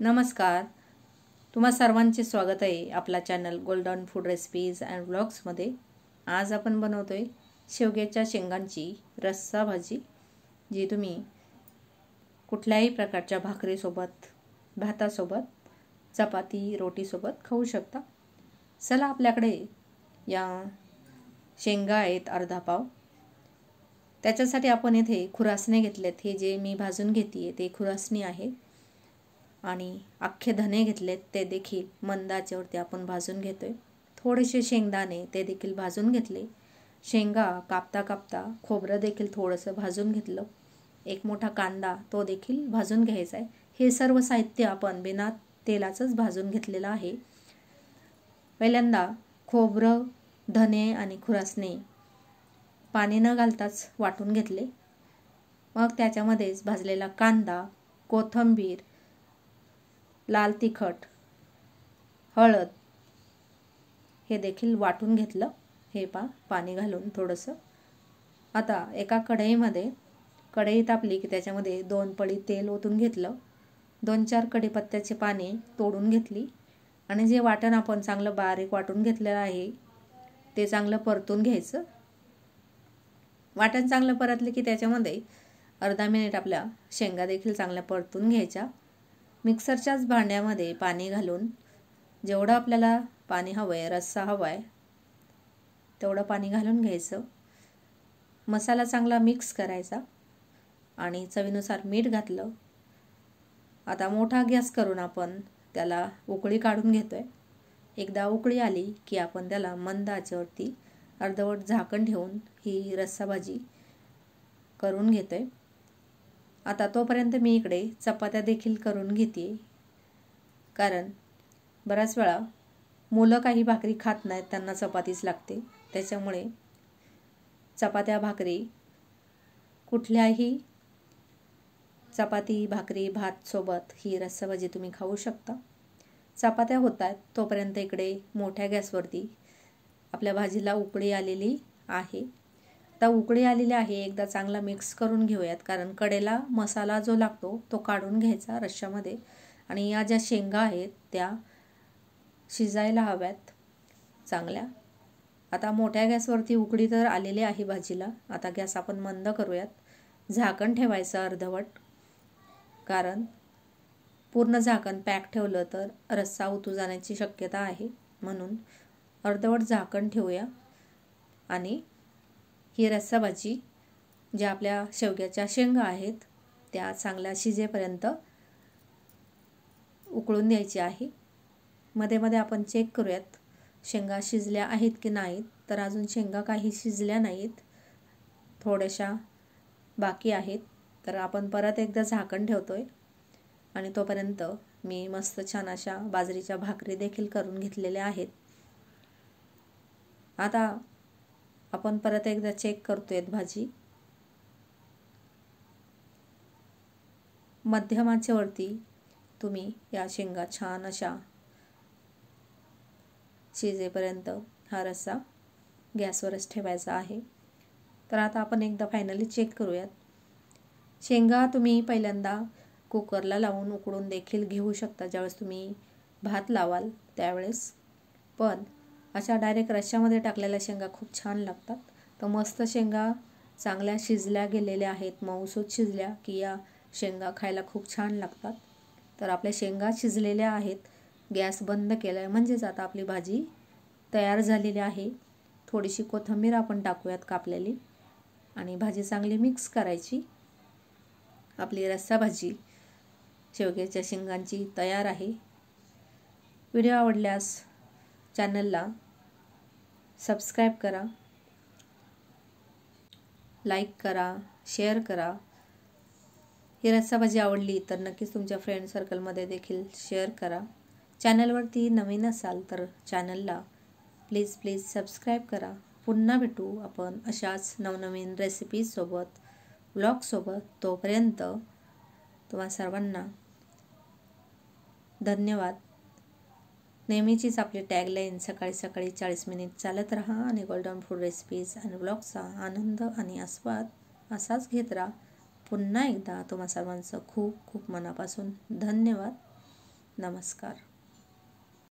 नमस्कार तुम्हा सर्वांचे स्वागत आहे आपला channel golden food recipes and ब्लॉग्समध्ये आज आपण बनवतो आहे शेवग्याच्या शेंगांची रस्सा भाजी जी तुम्ही कुठल्याही प्रकारच्या भाकरीसोबत भातासोबत चपाती रोटीसोबत खाऊ शकता चला आपल्याकडे या शेंगा आहेत अर्धा पाव त्याच्यासाठी आपण येथे खुरासणे आहेत हे जे मी भाजून घेते ते खुरासणी आहे आणि अख्खे धने घेतलेत ते देखील मंदाच्यावरती आपण भाजून घेतो आहे थोडेसे शेंगदाणे ते देखील भाजून घेतले शेंगा कापता कापता खोबरं देखील थोडंसं भाजून घेतलं एक मोठा कांदा तो देखील भाजून घ्यायचा आहे हे सर्व साहित्य आपण बिना तेलाचंच भाजून घेतलेलं आहे पहिल्यांदा खोबरं धने आणि खुरासने पाणी न घालताच वाटून घेतले मग त्याच्यामध्येच भाजलेला कांदा कोथंबीर लाल तिखट हळद हे देखील वाटून घेतलं हे पा पाणी घालून थोडंसं आता एका कढईमध्ये कढई तापली की त्याच्यामध्ये दोन पळी तेल ओतून घेतलं दोन चार कढीपत्त्याचे पाने तोडून घेतली आणि जे वाटण आपण चांगलं बारीक वाटून घेतलेलं आहे ते चांगलं परतून घ्यायचं वाटण चांगलं परतलं की त्याच्यामध्ये अर्धा मिनिट आपल्या शेंगा देखील चांगल्या परतून घ्यायच्या मिक्सरच्याच भांड्यामध्ये पाणी घालून जेवढं आपल्याला पाणी हवं आहे रस्सा हवा आहे तेवढं पाणी घालून घ्यायचं मसाला चांगला मिक्स करायचा आणि चवीनुसार मीठ घातलं आता मोठा गॅस करून आपण त्याला उकळी काढून घेतो आहे एकदा उकळी आली की आपण त्याला मंद आचेवरती अर्धवट झाकण ठेवून ही रस्सा भाजी करून घेतो आहे आता तोपर्यंत मी इकडे चपात्या देखील करून घेते कारण बऱ्याच वेळा मुलं काही भाकरी खात नाहीत त्यांना चपातीच लागते त्याच्यामुळे चपात्या भाकरी कुठल्याही चपाती भाकरी भातसोबत ही रस्साभाजी तुम्ही खाऊ शकता चपात्या होत आहेत तोपर्यंत इकडे मोठ्या गॅसवरती आपल्या भाजीला उकळी आलेली आहे आता उकळी आलेली आहे एकदा चांगला मिक्स करून घेऊयात कारण कडेला मसाला जो लागतो तो काढून घ्यायचा रश्श्यामध्ये आणि या ज्या शेंगा आहेत त्या शिजायला हव्यात चांगल्या आता मोठ्या गॅसवरती उकडी तर आलेली आहे भाजीला आता गॅस आपण मंद करूयात झाकण ठेवायचं अर्धवट कारण पूर्ण झाकण पॅक ठेवलं तर रस्सा उतू जाण्याची शक्यता आहे म्हणून अर्धवट झाकण ठेवूया आणि ही रस्साभाजी ज्या आपल्या शेवग्याच्या शेंगा आहेत त्या चांगल्या शिजेपर्यंत उकळून द्यायची आहे मध्ये मध्ये आपण चेक करूयात शेंगा शिजल्या आहेत की नाहीत तर अजून शेंगा काही शिजल्या नाहीत थोड्याशा बाकी आहेत तर आपण परत एकदा झाकण ठेवतो आहे आणि तोपर्यंत मी मस्त छान अशा बाजरीच्या भाकरी देखील करून घेतलेल्या आहेत आता आपण परत एकदा चेक करतोयत भाजी मध्यमाच्यावरती तुम्ही या शेंगा छान अशा शिजेपर्यंत हा रस्सा गॅसवरच ठेवायचा आहे तर आता आपण एकदा फायनली चेक करूयात शेंगा तुम्ही पहिल्यांदा कुकरला लावून उकडून देखील घेऊ शकता ज्यावेळेस तुम्ही भात लावाल त्यावेळेस पण अशा डायरेक्ट रश्श्यामध्ये टाकलेल्या शेंगा खूप छान लागतात तर मस्त शेंगा चांगल्या शिजल्या गेलेल्या आहेत मऊसूत शिजल्या की या शेंगा खायला खूप छान लागतात तर आपल्या शेंगा शिजलेल्या आहेत गॅस बंद केला आहे म्हणजेच आता आपली भाजी तयार झालेली आहे थोडीशी कोथिंबीर आपण टाकूयात कापलेली आणि भाजी चांगली मिक्स करायची आपली रस्सा भाजी शेवग्याच्या शेंगांची तयार आहे व्हिडिओ आवडल्यास चॅनलला सबस्क्राईब करा लाईक करा शेअर करा ही रस्साभाजी आवडली तर नक्कीच तुमच्या फ्रेंड सर्कलमध्ये देखील शेअर करा चॅनलवरती नवीन असाल तर चॅनलला प्लीज प्लीज सबस्क्राईब करा पुन्हा भेटू आपण अशाच नवनवीन रेसिपीजसोबत ब्लॉगसोबत तोपर्यंत तुम्हा सर्वांना धन्यवाद नेहमीचीच आपली टॅगलाईन सकाळी सकाळी चाळीस मिनिट चालत राहा आणि गोल्डन फूड रेसिपीज आणि ब्लॉगचा आनंद आणि आस्वाद असाच घेत राहा पुन्हा एकदा तुम्हा सर्वांचं खूप खूप मनापासून धन्यवाद नमस्कार